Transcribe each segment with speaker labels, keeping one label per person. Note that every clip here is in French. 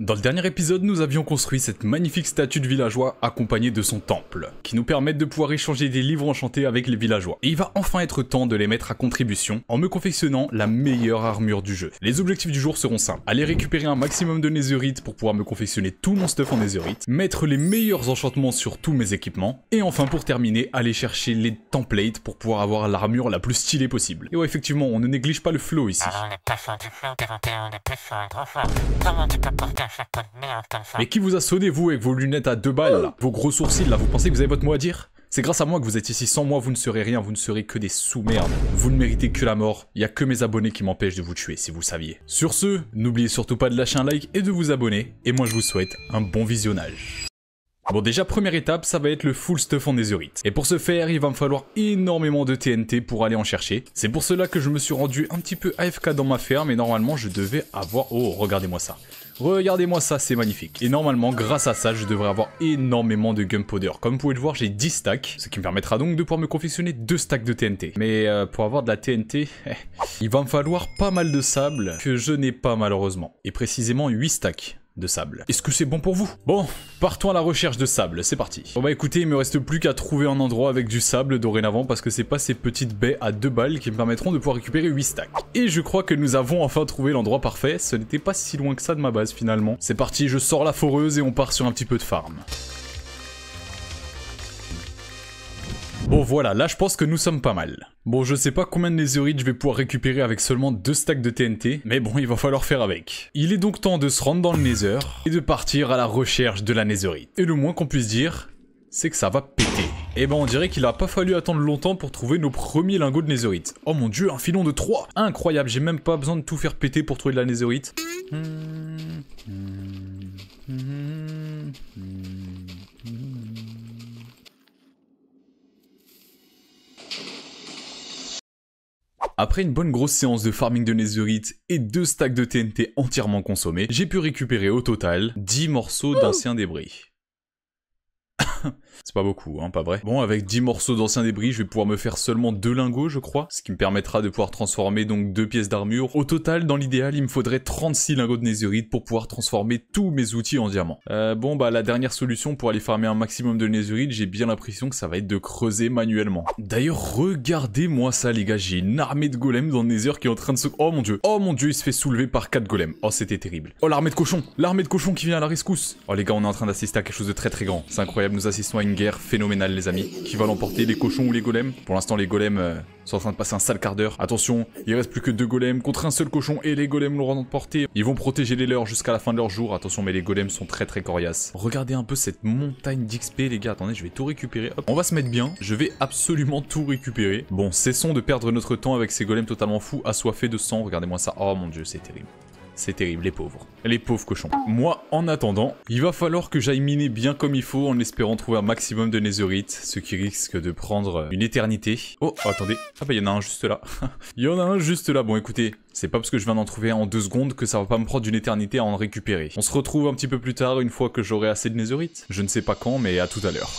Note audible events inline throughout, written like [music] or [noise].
Speaker 1: Dans le dernier épisode, nous avions construit cette magnifique statue de villageois accompagnée de son temple, qui nous permettent de pouvoir échanger des livres enchantés avec les villageois. Et il va enfin être temps de les mettre à contribution en me confectionnant la meilleure armure du jeu. Les objectifs du jour seront simples. Aller récupérer un maximum de netherite pour pouvoir me confectionner tout mon stuff en netherite, mettre les meilleurs enchantements sur tous mes équipements, et enfin pour terminer, aller chercher les templates pour pouvoir avoir l'armure la plus stylée possible. Et ouais, effectivement, on ne néglige pas le flow ici. Mais qui vous a sonné, vous, avec vos lunettes à deux balles, là Vos gros sourcils, là, vous pensez que vous avez votre mot à dire c'est grâce à moi que vous êtes ici. Sans moi, vous ne serez rien, vous ne serez que des sous-merdes. Vous ne méritez que la mort. Il n'y a que mes abonnés qui m'empêchent de vous tuer, si vous saviez. Sur ce, n'oubliez surtout pas de lâcher un like et de vous abonner. Et moi, je vous souhaite un bon visionnage. Bon déjà première étape ça va être le full stuff en netherite et pour ce faire il va me falloir énormément de TNT pour aller en chercher. C'est pour cela que je me suis rendu un petit peu AFK dans ma ferme et normalement je devais avoir... Oh regardez moi ça Regardez-moi ça, c'est magnifique. Et normalement, grâce à ça, je devrais avoir énormément de gunpowder. Comme vous pouvez le voir, j'ai 10 stacks, ce qui me permettra donc de pouvoir me confectionner 2 stacks de TNT. Mais euh, pour avoir de la TNT, eh, il va me falloir pas mal de sable que je n'ai pas malheureusement. Et précisément 8 stacks de sable. Est-ce que c'est bon pour vous Bon, partons à la recherche de sable, c'est parti. Bon bah écoutez, il me reste plus qu'à trouver un endroit avec du sable dorénavant parce que c'est pas ces petites baies à deux balles qui me permettront de pouvoir récupérer 8 stacks. Et je crois que nous avons enfin trouvé l'endroit parfait, ce n'était pas si loin que ça de ma base finalement. C'est parti, je sors la foreuse et on part sur un petit peu de farm. Bon voilà, là je pense que nous sommes pas mal. Bon je sais pas combien de netherite je vais pouvoir récupérer avec seulement deux stacks de TNT, mais bon il va falloir faire avec. Il est donc temps de se rendre dans le nether et de partir à la recherche de la nézorite. Et le moins qu'on puisse dire, c'est que ça va péter. Et eh ben on dirait qu'il a pas fallu attendre longtemps pour trouver nos premiers lingots de netherite. Oh mon dieu, un filon de 3 Incroyable, j'ai même pas besoin de tout faire péter pour trouver de la nézorite. Après une bonne grosse séance de farming de Netherite et deux stacks de TNT entièrement consommés, j'ai pu récupérer au total 10 morceaux d'anciens débris. [laughs] C'est pas beaucoup, hein, pas vrai. Bon, avec 10 morceaux d'anciens débris, je vais pouvoir me faire seulement deux lingots, je crois, ce qui me permettra de pouvoir transformer donc deux pièces d'armure. Au total, dans l'idéal, il me faudrait 36 lingots de nésurite pour pouvoir transformer tous mes outils en diamants. Euh, bon, bah la dernière solution pour aller farmer un maximum de nésurite, j'ai bien l'impression que ça va être de creuser manuellement. D'ailleurs, regardez-moi ça, les gars, j'ai une armée de golems dans Nether qui est en train de se... Oh mon dieu, oh mon dieu, il se fait soulever par 4 golems. Oh, c'était terrible. Oh, l'armée de cochons, l'armée de cochons qui vient à la rescousse. Oh les gars, on est en train d'assister à quelque chose de très très grand. C'est incroyable, nous assistons à guerre phénoménale les amis, qui va l'emporter, les cochons ou les golems. Pour l'instant les golems euh, sont en train de passer un sale quart d'heure. Attention, il reste plus que deux golems contre un seul cochon et les golems l'auront emporté. Ils vont protéger les leurs jusqu'à la fin de leur jour. Attention mais les golems sont très très coriaces. Regardez un peu cette montagne d'XP les gars, attendez je vais tout récupérer. On va se mettre bien, je vais absolument tout récupérer. Bon, cessons de perdre notre temps avec ces golems totalement fous, assoiffés de sang. Regardez-moi ça, oh mon dieu c'est terrible. C'est terrible, les pauvres. Les pauvres cochons. Moi, en attendant, il va falloir que j'aille miner bien comme il faut en espérant trouver un maximum de netherite, ce qui risque de prendre euh, une éternité. Oh, attendez. Ah bah, il y en a un juste là. [laughs] Il y en a un juste là. Bon, écoutez, c'est pas parce que je viens d'en trouver un en deux secondes que ça va pas me prendre une éternité à en récupérer. On se retrouve un petit peu plus tard une fois que j'aurai assez de netherite. Je ne sais pas quand, mais à tout à l'heure.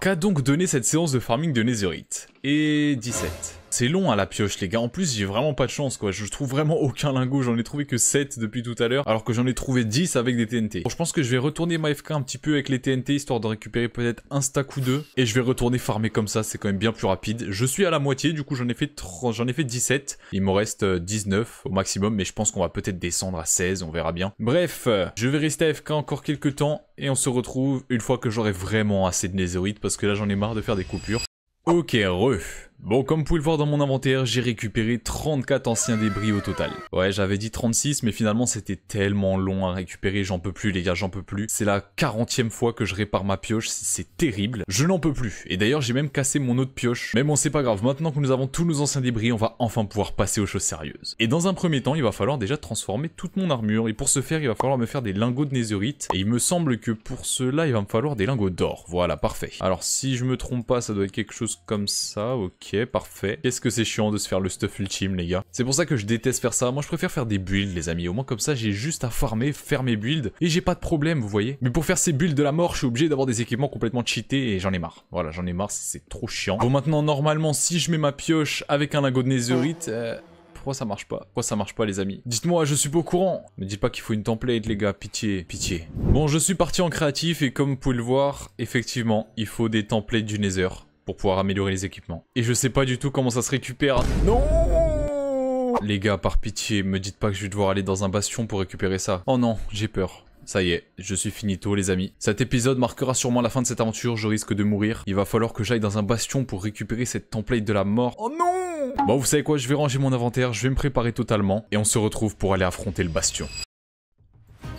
Speaker 1: Qu'a donc donné cette séance de farming de netherite et 17. C'est long à hein, la pioche les gars, en plus j'ai vraiment pas de chance quoi, je trouve vraiment aucun lingot, j'en ai trouvé que 7 depuis tout à l'heure, alors que j'en ai trouvé 10 avec des TNT. Bon, je pense que je vais retourner ma FK un petit peu avec les TNT, histoire de récupérer peut-être un stack ou deux, et je vais retourner farmer comme ça, c'est quand même bien plus rapide. Je suis à la moitié, du coup j'en ai fait j'en ai fait 17, il me reste 19 euh, au maximum, mais je pense qu'on va peut-être descendre à 16, on verra bien. Bref, euh, je vais rester à FK encore quelques temps, et on se retrouve une fois que j'aurai vraiment assez de nézoïdes, parce que là j'en ai marre de faire des coupures. Ok, ref. Bon, comme vous pouvez le voir dans mon inventaire, j'ai récupéré 34 anciens débris au total. Ouais, j'avais dit 36, mais finalement c'était tellement long à récupérer, j'en peux plus les gars, j'en peux plus. C'est la 40e fois que je répare ma pioche, c'est terrible. Je n'en peux plus. Et d'ailleurs, j'ai même cassé mon autre pioche. Mais bon, c'est pas grave, maintenant que nous avons tous nos anciens débris, on va enfin pouvoir passer aux choses sérieuses. Et dans un premier temps, il va falloir déjà transformer toute mon armure. Et pour ce faire, il va falloir me faire des lingots de nésurite. Et il me semble que pour cela, il va me falloir des lingots d'or. Voilà, parfait. Alors, si je me trompe pas, ça doit être quelque chose comme ça, ok parfait. Qu'est-ce que c'est chiant de se faire le stuff ultime, les gars. C'est pour ça que je déteste faire ça. Moi, je préfère faire des builds, les amis. Au moins, comme ça, j'ai juste à farmer, faire mes builds. Et j'ai pas de problème, vous voyez. Mais pour faire ces builds de la mort, je suis obligé d'avoir des équipements complètement cheatés. Et j'en ai marre. Voilà, j'en ai marre. C'est trop chiant. Bon, maintenant, normalement, si je mets ma pioche avec un lingot de netherite euh, pourquoi ça marche pas Pourquoi ça marche pas les amis Dites-moi, je suis pas au courant Ne dites pas qu'il faut une template les gars, pitié, pitié. Bon, je suis parti en créatif et comme vous pouvez le voir, effectivement, il faut des templates du Nether pour pouvoir améliorer les équipements. Et je sais pas du tout comment ça se récupère. Non Les gars, par pitié, me dites pas que je vais devoir aller dans un bastion pour récupérer ça. Oh non, j'ai peur. Ça y est, je suis fini tôt, les amis. Cet épisode marquera sûrement la fin de cette aventure, je risque de mourir. Il va falloir que j'aille dans un bastion pour récupérer cette template de la mort. Oh non Bon, vous savez quoi, je vais ranger mon inventaire, je vais me préparer totalement, et on se retrouve pour aller affronter le bastion.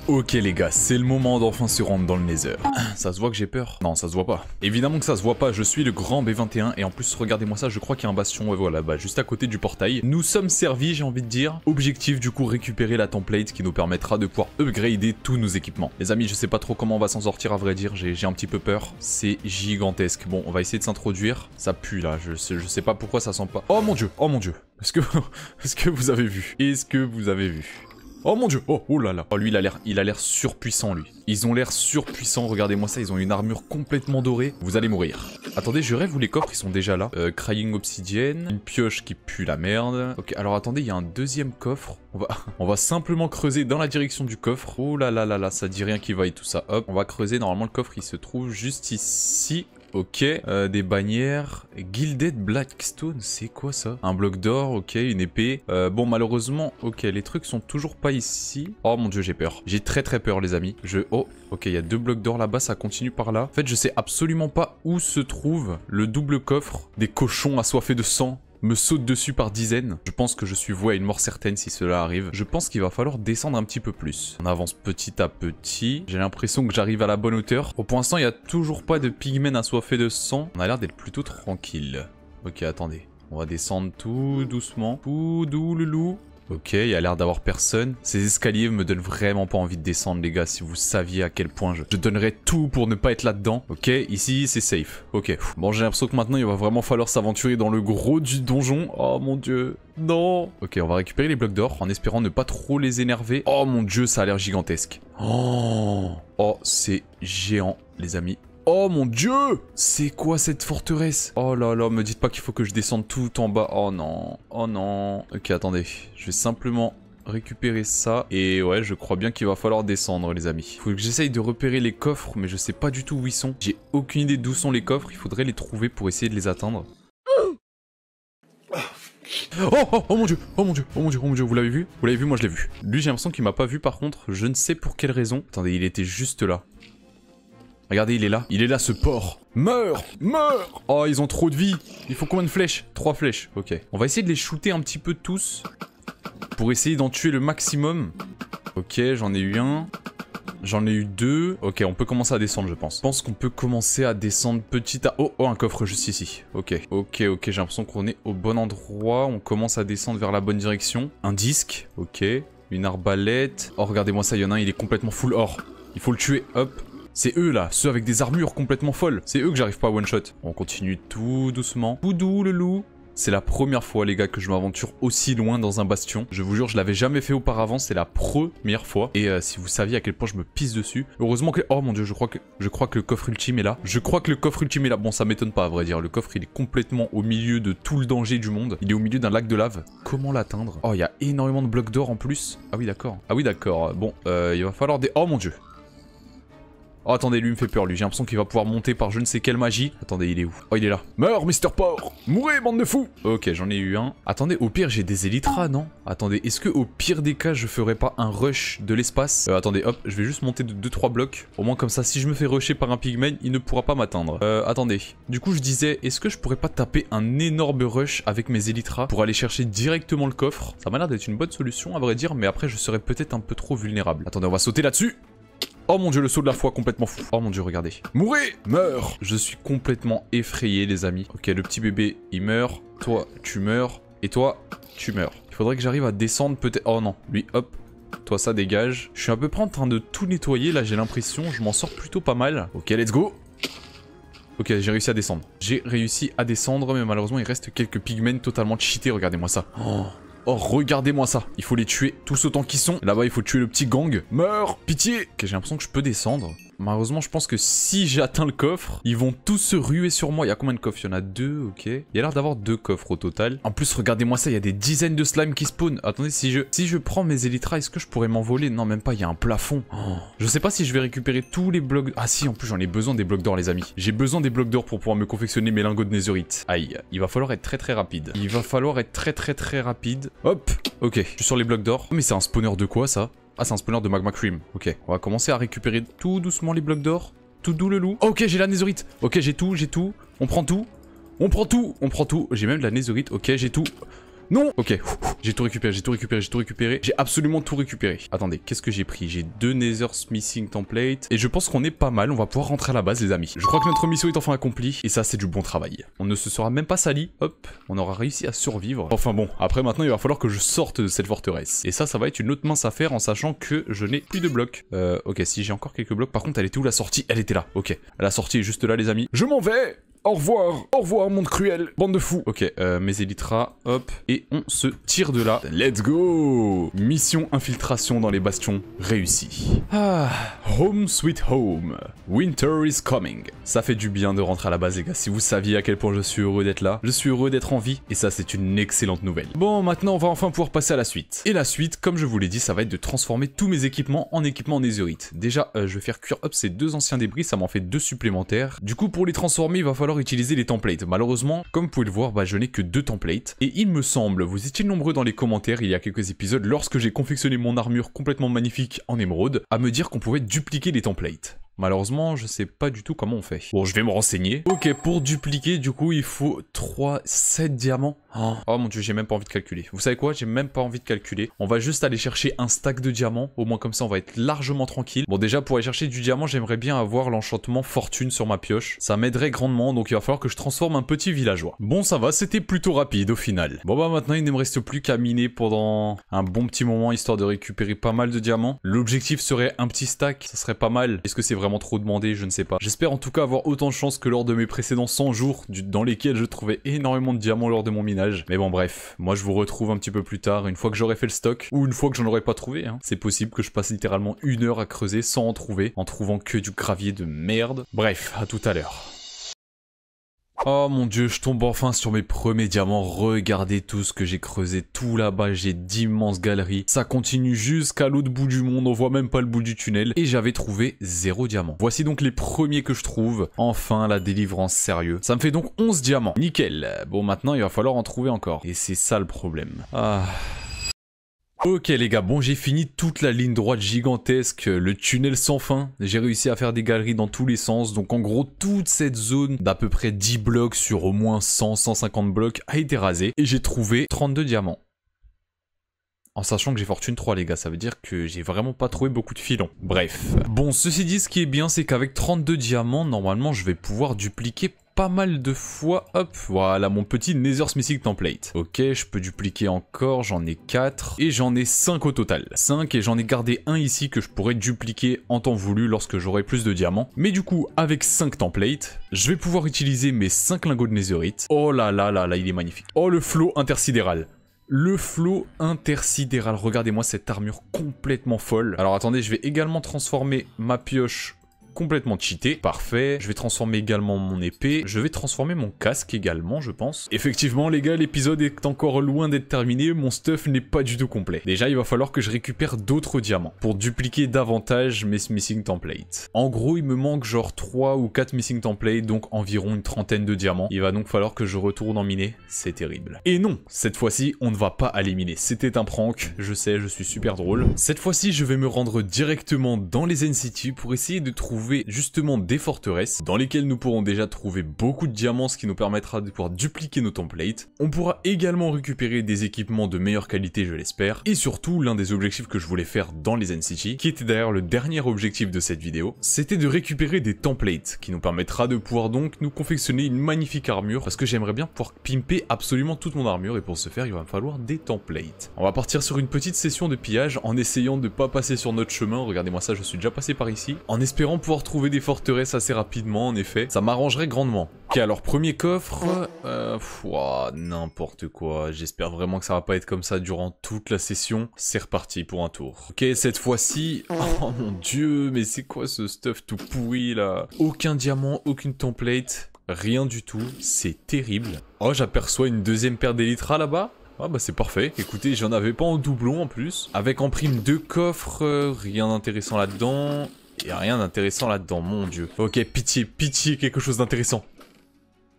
Speaker 1: Ok les gars, c'est le moment d'enfin se rendre dans le Nether. Ah, ça se voit que j'ai peur. Non, ça se voit pas. Évidemment que ça se voit pas, je suis le grand B21 et en plus regardez-moi ça, je crois qu'il y a un bastion, Et voilà, bah, juste à côté du portail. Nous sommes servis, j'ai envie de dire. Objectif du coup récupérer la template qui nous permettra de pouvoir upgrader tous nos équipements. Les amis, je sais pas trop comment on va s'en sortir à vrai dire, j'ai un petit peu peur. C'est gigantesque. Bon, on va essayer de s'introduire. Ça pue là, je sais, je sais pas pourquoi ça sent pas. Oh mon dieu, oh mon dieu. que, [laughs] est-ce que vous avez vu Est-ce que vous avez vu Oh mon dieu Oh, oh là là Oh, lui, il a l'air il a l'air surpuissant, lui. Ils ont l'air surpuissants, regardez-moi ça, ils ont une armure complètement dorée. Vous allez mourir. Attendez, je rêve où les coffres, ils sont déjà là. Euh, crying obsidienne, une pioche qui pue la merde. Ok, alors attendez, il y a un deuxième coffre. On va, [laughs] on va simplement creuser dans la direction du coffre. Oh là là là là, ça dit rien qui vaille tout ça. Hop, on va creuser. Normalement, le coffre, il se trouve juste ici ok. Euh, des bannières. Gilded Blackstone, c'est quoi ça Un bloc d'or, ok. Une épée. Euh, bon, malheureusement, ok, les trucs sont toujours pas ici. Oh mon dieu, j'ai peur. J'ai très très peur, les amis. Je... Oh, ok, il y a deux blocs d'or là-bas, ça continue par là. En fait, je sais absolument pas où se trouve le double coffre des cochons assoiffés de sang me saute dessus par dizaines. Je pense que je suis voué à une mort certaine si cela arrive. Je pense qu'il va falloir descendre un petit peu plus. On avance petit à petit. J'ai l'impression que j'arrive à la bonne hauteur. Au point, l'instant, il n'y a toujours pas de pigmen assoiffé de sang. On a l'air d'être plutôt tranquille. Ok, attendez. On va descendre tout doucement. Tout doux, loulou. Ok, il y a l'air d'avoir personne. Ces escaliers me donnent vraiment pas envie de descendre, les gars, si vous saviez à quel point je, je donnerais tout pour ne pas être là-dedans. Ok, ici, c'est safe. Ok. Bon, j'ai l'impression que maintenant, il va vraiment falloir s'aventurer dans le gros du donjon. Oh mon dieu. Non Ok, on va récupérer les blocs d'or en espérant ne pas trop les énerver. Oh mon dieu, ça a l'air gigantesque. Oh, oh c'est géant, les amis. Oh mon dieu C'est quoi cette forteresse Oh là là, me dites pas qu'il faut que je descende tout en bas. Oh non, oh non. Ok, attendez. Je vais simplement récupérer ça. Et ouais, je crois bien qu'il va falloir descendre, les amis. Faut que j'essaye de repérer les coffres, mais je sais pas du tout où ils sont. J'ai aucune idée d'où sont les coffres. Il faudrait les trouver pour essayer de les atteindre. Oh, oh, oh mon dieu, oh mon dieu, oh mon dieu, oh mon dieu, vous l'avez vu Vous l'avez vu, moi je l'ai vu. Lui j'ai l'impression qu'il m'a pas vu par contre, je ne sais pour quelle raison. Attendez, il était juste là. Regardez, il est là. Il est là, ce porc. Meurs Meurs Oh, ils ont trop de vie. Il faut combien de flèches Trois flèches. Ok. On va essayer de les shooter un petit peu tous. Pour essayer d'en tuer le maximum. Ok, j'en ai eu un. J'en ai eu deux. Ok, on peut commencer à descendre, je pense. Je pense qu'on peut commencer à descendre petit à... Oh, oh, un coffre juste ici. Ok, ok, ok. J'ai l'impression qu'on est au bon endroit. On commence à descendre vers la bonne direction. Un disque. Ok. Une arbalète. Oh, regardez-moi ça, il y en a un. Il est complètement full or. Il faut le tuer. Hop. C'est eux là, ceux avec des armures complètement folles. C'est eux que j'arrive pas à one shot. On continue tout doucement. Boudou le loup. C'est la première fois les gars que je m'aventure aussi loin dans un bastion. Je vous jure, je l'avais jamais fait auparavant, c'est la première fois. Et euh, si vous saviez à quel point je me pisse dessus. Heureusement que... Oh mon dieu, je crois que, je crois que le coffre ultime est là. Je crois que le coffre ultime est là. Bon, ça m'étonne pas à vrai dire. Le coffre, il est complètement au milieu de tout le danger du monde. Il est au milieu d'un lac de lave. Comment l'atteindre Oh, il y a énormément de blocs d'or en plus. Ah oui, d'accord. Ah oui, d'accord. Bon, euh, il va falloir des... Oh mon dieu. Oh, attendez, lui me fait peur, lui. J'ai l'impression qu'il va pouvoir monter par je ne sais quelle magie. Attendez, il est où Oh, il est là. Meurs, Mister Porc Mourez, bande de fous Ok, j'en ai eu un. Attendez, au pire, j'ai des Elytras, non Attendez, est-ce que au pire des cas, je ferai pas un rush de l'espace euh, Attendez, hop, je vais juste monter de 2-3 blocs. Au moins, comme ça, si je me fais rusher par un pigman il ne pourra pas m'atteindre. Euh, attendez. Du coup, je disais, est-ce que je pourrais pas taper un énorme rush avec mes élytras pour aller chercher directement le coffre Ça m'a l'air d'être une bonne solution, à vrai dire, mais après, je serais peut-être un peu trop vulnérable. Attendez, on va sauter là-dessus Oh mon dieu, le saut de la foi complètement fou. Oh mon dieu, regardez. Mourez Meurs Je suis complètement effrayé, les amis. Ok, le petit bébé, il meurt. Toi, tu meurs. Et toi, tu meurs. Il faudrait que j'arrive à descendre peut-être... Oh non, lui, hop, toi, ça dégage. Je suis à peu près en train de tout nettoyer. Là, j'ai l'impression. Je m'en sors plutôt pas mal. Ok, let's go. Ok, j'ai réussi à descendre. J'ai réussi à descendre, mais malheureusement, il reste quelques pigments totalement cheatés. Regardez-moi ça. Oh, Oh, regardez-moi ça. Il faut les tuer tous autant qu'ils sont. Là-bas, il faut tuer le petit gang. Meurs Pitié Ok, j'ai l'impression que je peux descendre. Malheureusement, je pense que si j'atteins le coffre, ils vont tous se ruer sur moi. Il y a combien de coffres Il y en a deux, ok. Il y a l'air d'avoir deux coffres au total. En plus, regardez-moi ça, il y a des dizaines de slimes qui spawnent Attendez, si je, si je prends mes élytras est-ce que je pourrais m'envoler Non, même pas, il y a un plafond. Oh. Je sais pas si je vais récupérer tous les blocs... Ah si, en plus, j'en ai besoin des blocs d'or, les amis. J'ai besoin des blocs d'or pour pouvoir me confectionner mes lingots de Netherite. Aïe, il va falloir être très très rapide. Il va falloir être très très très rapide. Hop Ok, je suis sur les blocs d'or. Mais c'est un spawner de quoi, ça ah, c'est un spawner de magma cream. Ok, on va commencer à récupérer tout doucement les blocs d'or. Tout doux le loup. Ok, j'ai la nésorite. Ok, j'ai tout, j'ai tout. On prend tout. On prend tout, on prend tout. J'ai même la nésorite. Ok, j'ai tout. Non Ok, j'ai tout récupéré, j'ai tout récupéré, j'ai tout récupéré. J'ai absolument tout récupéré. Attendez, qu'est-ce que j'ai pris J'ai deux Nether Smithing Template. Et je pense qu'on est pas mal, on va pouvoir rentrer à la base, les amis. Je crois que notre mission est enfin accomplie. Et ça, c'est du bon travail. On ne se sera même pas sali. Hop, on aura réussi à survivre. Enfin bon, après maintenant, il va falloir que je sorte de cette forteresse. Et ça, ça va être une autre mince affaire en sachant que je n'ai plus de blocs. Euh, ok, si j'ai encore quelques blocs. Par contre, elle était où la sortie Elle était là, ok. La sortie est juste là, les amis. Je m'en vais au revoir. Au revoir, monde cruel. Bande de fous. Ok, euh, mes élytras, hop. Et on se tire de là. Let's go Mission infiltration dans les bastions réussie. Ah, home sweet home. Winter is coming. Ça fait du bien de rentrer à la base, les gars. Si vous saviez à quel point je suis heureux d'être là, je suis heureux d'être en vie. Et ça, c'est une excellente nouvelle. Bon, maintenant, on va enfin pouvoir passer à la suite. Et la suite, comme je vous l'ai dit, ça va être de transformer tous mes équipements en équipements en Déjà, euh, je vais faire cuire up ces deux anciens débris. Ça m'en fait deux supplémentaires. Du coup, pour les transformer, il va falloir utiliser les templates. Malheureusement, comme vous pouvez le voir, bah, je n'ai que deux templates. Et il me semble, vous étiez nombreux dans les commentaires il y a quelques épisodes, lorsque j'ai confectionné mon armure complètement magnifique en émeraude, à me dire qu'on pouvait dupliquer les templates. Malheureusement, je sais pas du tout comment on fait. Bon, je vais me renseigner. Ok, pour dupliquer, du coup, il faut 3, 7 diamants. Oh. oh, mon dieu, j'ai même pas envie de calculer. Vous savez quoi J'ai même pas envie de calculer. On va juste aller chercher un stack de diamants. Au moins comme ça, on va être largement tranquille. Bon, déjà, pour aller chercher du diamant, j'aimerais bien avoir l'enchantement fortune sur ma pioche. Ça m'aiderait grandement, donc il va falloir que je transforme un petit villageois. Bon, ça va, c'était plutôt rapide au final. Bon, bah maintenant, il ne me reste plus qu'à miner pendant un bon petit moment, histoire de récupérer pas mal de diamants. L'objectif serait un petit stack. Ça serait pas mal. Est-ce que c'est vrai trop demandé, je ne sais pas. J'espère en tout cas avoir autant de chance que lors de mes précédents 100 jours, dans lesquels je trouvais énormément de diamants lors de mon minage. Mais bon bref, moi je vous retrouve un petit peu plus tard, une fois que j'aurai fait le stock, ou une fois que j'en aurai pas trouvé. Hein. C'est possible que je passe littéralement une heure à creuser sans en trouver, en trouvant que du gravier de merde. Bref, à tout à l'heure. Oh mon dieu, je tombe enfin sur mes premiers diamants. Regardez tout ce que j'ai creusé tout là-bas. J'ai d'immenses galeries. Ça continue jusqu'à l'autre bout du monde. On voit même pas le bout du tunnel. Et j'avais trouvé zéro diamant. Voici donc les premiers que je trouve. Enfin, la délivrance sérieux. Ça me fait donc 11 diamants. Nickel. Bon, maintenant, il va falloir en trouver encore. Et c'est ça le problème. Ah... Ok les gars, bon j'ai fini toute la ligne droite gigantesque, le tunnel sans fin. J'ai réussi à faire des galeries dans tous les sens, donc en gros toute cette zone d'à peu près 10 blocs sur au moins 100-150 blocs a été rasée et j'ai trouvé 32 diamants. En sachant que j'ai fortune 3 les gars, ça veut dire que j'ai vraiment pas trouvé beaucoup de filons. Bref. Bon, ceci dit, ce qui est bien, c'est qu'avec 32 diamants, normalement je vais pouvoir dupliquer pas mal de fois. Hop, voilà mon petit Nether Smithing Template. Ok, je peux dupliquer encore, j'en ai 4. Et j'en ai 5 au total. 5 et j'en ai gardé un ici que je pourrais dupliquer en temps voulu lorsque j'aurai plus de diamants. Mais du coup, avec 5 templates, je vais pouvoir utiliser mes 5 lingots de netherite. Oh là là là là, il est magnifique. Oh le flot intersidéral. Le flot intersidéral, regardez-moi cette armure complètement folle. Alors attendez, je vais également transformer ma pioche complètement cheaté. Parfait. Je vais transformer également mon épée. Je vais transformer mon casque également, je pense. Effectivement, les gars, l'épisode est encore loin d'être terminé. Mon stuff n'est pas du tout complet. Déjà, il va falloir que je récupère d'autres diamants pour dupliquer davantage mes missing templates. En gros, il me manque genre 3 ou 4 missing templates, donc environ une trentaine de diamants. Il va donc falloir que je retourne en miner. C'est terrible. Et non, cette fois-ci, on ne va pas aller miner. C'était un prank. Je sais, je suis super drôle. Cette fois-ci, je vais me rendre directement dans les NCT pour essayer de trouver justement des forteresses dans lesquelles nous pourrons déjà trouver beaucoup de diamants, ce qui nous permettra de pouvoir dupliquer nos templates. On pourra également récupérer des équipements de meilleure qualité, je l'espère, et surtout l'un des objectifs que je voulais faire dans les NCG, qui était d'ailleurs le dernier objectif de cette vidéo, c'était de récupérer des templates, qui nous permettra de pouvoir donc nous confectionner une magnifique armure, parce que j'aimerais bien pouvoir pimper absolument toute mon armure, et pour ce faire, il va me falloir des templates. On va partir sur une petite session de pillage en essayant de pas passer sur notre chemin, regardez-moi ça, je suis déjà passé par ici, en espérant pouvoir Retrouver trouver des forteresses assez rapidement, en effet. Ça m'arrangerait grandement. Ok, alors premier coffre... Euh, n'importe quoi. J'espère vraiment que ça va pas être comme ça durant toute la session. C'est reparti pour un tour. Ok, cette fois-ci... [laughs] Oh mon dieu, mais c'est quoi ce stuff tout pourri, là Aucun diamant, aucune template, rien du tout. C'est terrible. Oh, j'aperçois une deuxième paire d'Elytra là-bas ah bah c'est parfait, écoutez j'en avais pas en doublon en plus Avec en prime deux coffres, euh, rien d'intéressant là-dedans il a rien d'intéressant là-dedans, mon dieu. Ok, pitié, pitié, quelque chose d'intéressant.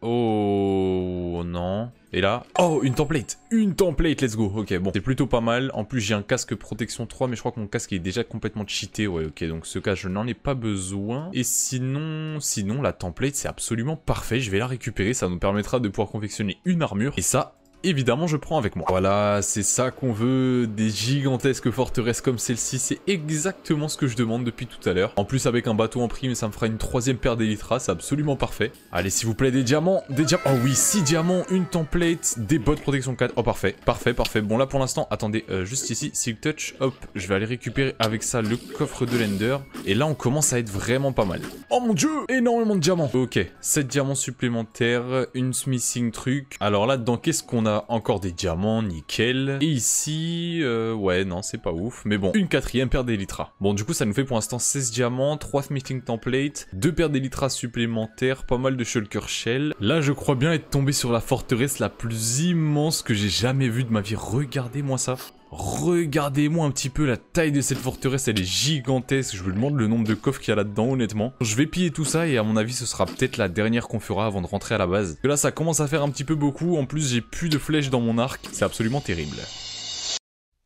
Speaker 1: Oh non. Et là, oh une template Une template, let's go Ok bon, c'est plutôt pas mal. En plus j'ai un casque protection 3 mais je crois que mon casque est déjà complètement cheaté. Ouais ok donc ce cas je n'en ai pas besoin. Et sinon, sinon la template c'est absolument parfait. Je vais la récupérer, ça nous permettra de pouvoir confectionner une armure. Et ça évidemment je prends avec moi. Voilà, c'est ça qu'on veut, des gigantesques forteresses comme celle-ci, c'est exactement ce que je demande depuis tout à l'heure. En plus avec un bateau en prime, ça me fera une troisième paire d'Elytra, c'est absolument parfait. Allez s'il vous plaît, des diamants, des diamants, oh oui, 6 diamants, une template, des bottes protection 4, oh parfait, parfait, parfait. Bon là pour l'instant, attendez, euh, juste ici, Silk Touch, hop, je vais aller récupérer avec ça le coffre de l'Ender, et là on commence à être vraiment pas mal. Oh mon dieu, énormément de diamants Ok, 7 diamants supplémentaires, une smithing truc, alors là dedans qu'est-ce qu'on a encore des diamants, nickel. Et ici, euh, ouais, non, c'est pas ouf. Mais bon, une quatrième paire d'Elytra. Bon, du coup, ça nous fait pour l'instant 16 diamants, 3 smithing templates, 2 paires d'Elytra supplémentaires, pas mal de shulker shell. Là, je crois bien être tombé sur la forteresse la plus immense que j'ai jamais vue de ma vie. Regardez-moi ça. Regardez-moi un petit peu la taille de cette forteresse, elle est gigantesque. Je vous demande le nombre de coffres qu'il y a là-dedans, honnêtement. Je vais piller tout ça et à mon avis, ce sera peut-être la dernière qu'on fera avant de rentrer à la base. là, ça commence à faire un petit peu beaucoup. En plus, j'ai plus de flèches dans mon arc. C'est absolument terrible.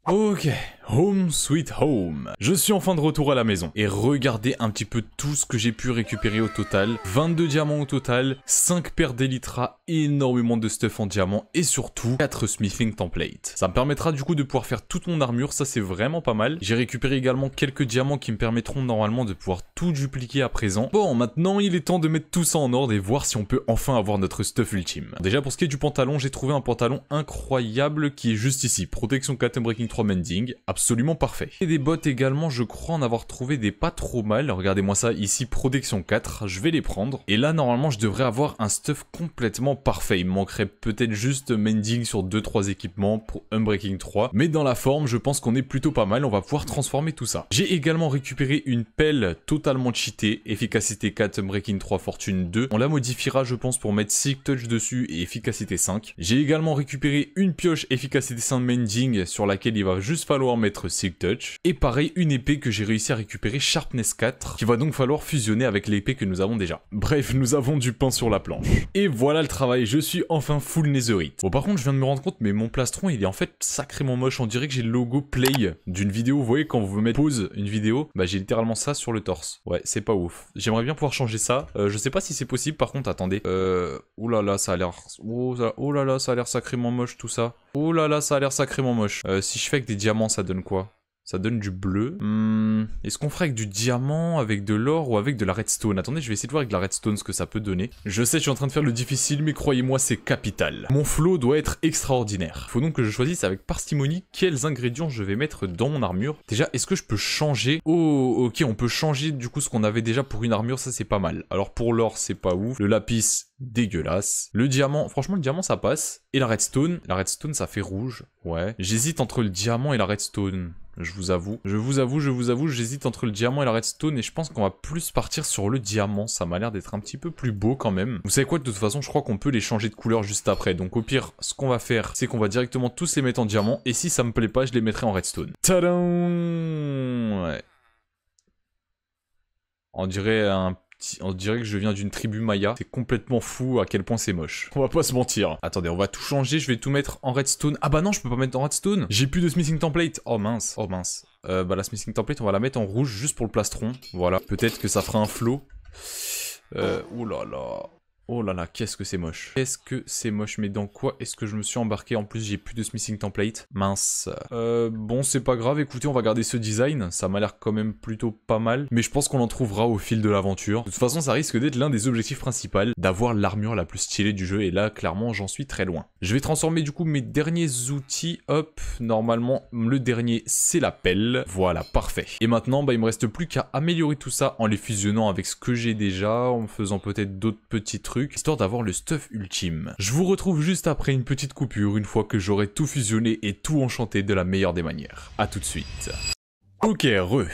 Speaker 1: Ok, Home Sweet Home. Je suis enfin de retour à la maison et regardez un petit peu tout ce que j'ai pu récupérer au total. 22 diamants au total, 5 paires d'Elytra, énormément de stuff en diamant et surtout 4 smithing templates. Ça me permettra du coup de pouvoir faire toute mon armure, ça c'est vraiment pas mal. J'ai récupéré également quelques diamants qui me permettront normalement de pouvoir tout dupliquer à présent. Bon, maintenant il est temps de mettre tout ça en ordre et voir si on peut enfin avoir notre stuff ultime. Déjà pour ce qui est du pantalon, j'ai trouvé un pantalon incroyable qui est juste ici. Protection 4 Breaking 3 Mending absolument parfait. Et des bottes également, je crois en avoir trouvé des pas trop mal. Regardez-moi ça, ici, protection 4, je vais les prendre. Et là, normalement, je devrais avoir un stuff complètement parfait. Il me manquerait peut-être juste Mending sur 2-3 équipements pour Unbreaking 3. Mais dans la forme, je pense qu'on est plutôt pas mal, on va pouvoir transformer tout ça. J'ai également récupéré une pelle totalement cheatée, efficacité 4, breaking 3, fortune 2. On la modifiera, je pense, pour mettre Sick Touch dessus et efficacité 5. J'ai également récupéré une pioche efficacité 5 Mending sur laquelle il va juste falloir mettre Touch. Et pareil, une épée que j'ai réussi à récupérer, Sharpness 4, qui va donc falloir fusionner avec l'épée que nous avons déjà. Bref, nous avons du pain sur la planche. Et voilà le travail, je suis enfin full netherite. Bon par contre, je viens de me rendre compte, mais mon plastron, il est en fait sacrément moche. On dirait que j'ai le logo play d'une vidéo. Vous voyez, quand vous mettez pause une vidéo, bah j'ai littéralement ça sur le torse. Ouais, c'est pas ouf. J'aimerais bien pouvoir changer ça. Euh, je sais pas si c'est possible, par contre, attendez. Euh... là là, ça a l'air... Oh, là là, ça a l'air sacrément moche tout ça. Oh là là, ça a l'air sacrément moche. Euh, si je fais avec des diamants, ça donne quoi ça donne du bleu. Hmm. Est-ce qu'on ferait avec du diamant, avec de l'or ou avec de la redstone Attendez, je vais essayer de voir avec la redstone ce que ça peut donner. Je sais, je suis en train de faire le difficile, mais croyez-moi, c'est capital. Mon flow doit être extraordinaire. Faut donc que je choisisse avec parcimonie quels ingrédients je vais mettre dans mon armure. Déjà, est-ce que je peux changer Oh, ok, on peut changer du coup ce qu'on avait déjà pour une armure, ça c'est pas mal. Alors pour l'or, c'est pas ouf. Le lapis, dégueulasse. Le diamant, franchement le diamant ça passe. Et la redstone, la redstone ça fait rouge, ouais. J'hésite entre le diamant et la redstone je vous avoue. Je vous avoue, je vous avoue, j'hésite entre le diamant et la redstone et je pense qu'on va plus partir sur le diamant. Ça m'a l'air d'être un petit peu plus beau quand même. Vous savez quoi, de toute façon, je crois qu'on peut les changer de couleur juste après. Donc au pire, ce qu'on va faire, c'est qu'on va directement tous les mettre en diamant et si ça me plaît pas, je les mettrai en redstone. Tadam Ouais. On dirait un on dirait que je viens d'une tribu maya. C'est complètement fou à quel point c'est moche. On va pas se mentir. Attendez, on va tout changer. Je vais tout mettre en redstone. Ah bah non, je peux pas mettre en redstone. J'ai plus de smithing template. Oh mince. Oh mince. Euh, bah la smithing template, on va la mettre en rouge juste pour le plastron. Voilà. Peut-être que ça fera un flow. Euh, là. Oh là là, qu'est-ce que c'est moche. Qu'est-ce que c'est moche, mais dans quoi est-ce que je me suis embarqué En plus, j'ai plus de smithing template. Mince. Euh, bon, c'est pas grave, écoutez, on va garder ce design. Ça m'a l'air quand même plutôt pas mal. Mais je pense qu'on en trouvera au fil de l'aventure. De toute façon, ça risque d'être l'un des objectifs principaux, d'avoir l'armure la plus stylée du jeu. Et là, clairement, j'en suis très loin. Je vais transformer du coup mes derniers outils. Hop, normalement, le dernier, c'est la pelle. Voilà, parfait. Et maintenant, bah, il me reste plus qu'à améliorer tout ça en les fusionnant avec ce que j'ai déjà, en faisant peut-être d'autres petits trucs histoire d'avoir le stuff ultime. Je vous retrouve juste après une petite coupure, une fois que j'aurai tout fusionné et tout enchanté de la meilleure des manières. A tout de suite. Ok, re.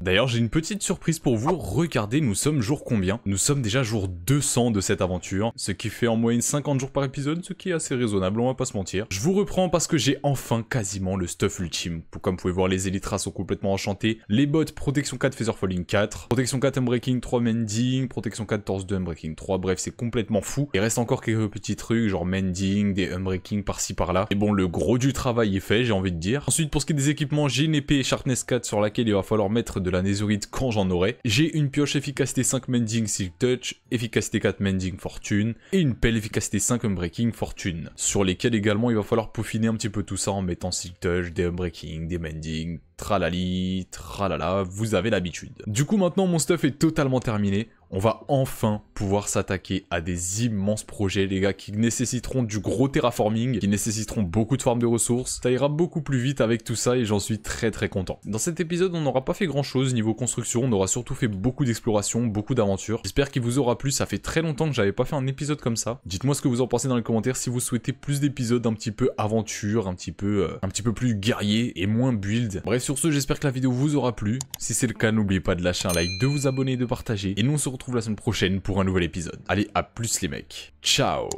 Speaker 1: D'ailleurs, j'ai une petite surprise pour vous. Regardez, nous sommes jour combien Nous sommes déjà jour 200 de cette aventure, ce qui fait en moyenne 50 jours par épisode, ce qui est assez raisonnable, on va pas se mentir. Je vous reprends parce que j'ai enfin quasiment le stuff ultime. Comme vous pouvez voir, les Elytra sont complètement enchantés. Les bottes, protection 4, Feather Falling 4, protection 4 Unbreaking 3 Mending, protection 4 Torse 2 Unbreaking 3, bref, c'est complètement fou. Il reste encore quelques petits trucs, genre Mending, des Unbreaking par-ci par-là. Et bon, le gros du travail est fait, j'ai envie de dire. Ensuite, pour ce qui est des équipements, j'ai une épée Sharpness 4 sur laquelle il va falloir mettre de la Nézorite quand j'en aurai. J'ai une pioche efficacité 5 Mending Silk Touch, efficacité 4 Mending Fortune, et une pelle efficacité 5 Unbreaking Fortune, sur lesquelles également il va falloir peaufiner un petit peu tout ça en mettant Silk Touch, des Unbreaking, des Mending, tralali, tralala, vous avez l'habitude. Du coup maintenant mon stuff est totalement terminé, on va enfin pouvoir s'attaquer à des immenses projets, les gars, qui nécessiteront du gros terraforming, qui nécessiteront beaucoup de formes de ressources. Ça ira beaucoup plus vite avec tout ça et j'en suis très très content. Dans cet épisode, on n'aura pas fait grand chose niveau construction, on aura surtout fait beaucoup d'exploration, beaucoup d'aventures. J'espère qu'il vous aura plu, ça fait très longtemps que j'avais pas fait un épisode comme ça. Dites-moi ce que vous en pensez dans les commentaires si vous souhaitez plus d'épisodes un petit peu aventure, un petit peu, euh, un petit peu plus guerrier et moins build. Bref, sur ce, j'espère que la vidéo vous aura plu. Si c'est le cas, n'oubliez pas de lâcher un like, de vous abonner, de partager. Et nous, on retrouve la semaine prochaine pour un nouvel épisode. Allez, à plus les mecs. Ciao